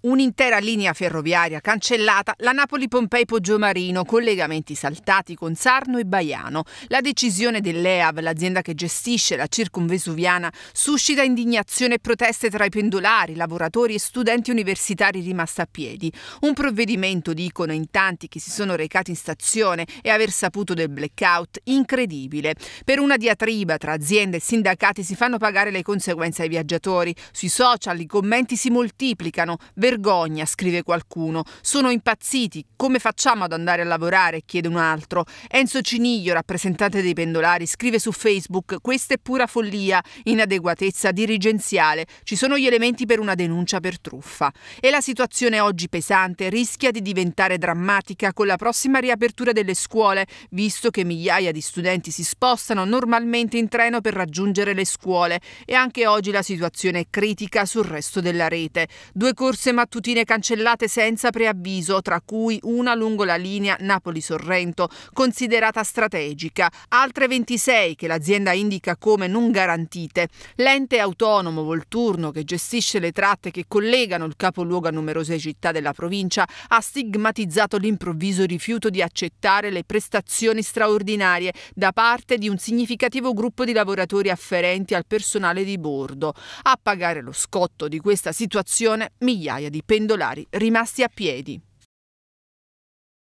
Un'intera linea ferroviaria cancellata, la Napoli-Pompei-Poggiomarino, collegamenti saltati con Sarno e Baiano. La decisione dell'EAV, l'azienda che gestisce la circumvesuviana, suscita indignazione e proteste tra i pendolari, lavoratori e studenti universitari rimasti a piedi. Un provvedimento, dicono in tanti che si sono recati in stazione e aver saputo del blackout, incredibile. Per una diatriba tra aziende e sindacati si fanno pagare le conseguenze ai viaggiatori. Sui social i commenti si moltiplicano. Vergogna, scrive qualcuno. Sono impazziti. Come facciamo ad andare a lavorare? chiede un altro. Enzo Ciniglio, rappresentante dei pendolari, scrive su Facebook: Questa è pura follia, inadeguatezza dirigenziale. Ci sono gli elementi per una denuncia per truffa. E la situazione oggi pesante rischia di diventare drammatica con la prossima riapertura delle scuole, visto che migliaia di studenti si spostano normalmente in treno per raggiungere le scuole. E anche oggi la situazione è critica sul resto della rete. Due corse mattutine cancellate senza preavviso, tra cui una lungo la linea Napoli-Sorrento, considerata strategica, altre 26 che l'azienda indica come non garantite. L'ente autonomo Volturno, che gestisce le tratte che collegano il capoluogo a numerose città della provincia, ha stigmatizzato l'improvviso rifiuto di accettare le prestazioni straordinarie da parte di un significativo gruppo di lavoratori afferenti al personale di bordo. A pagare lo scotto di questa situazione migliaia migliaia di pendolari rimasti a piedi.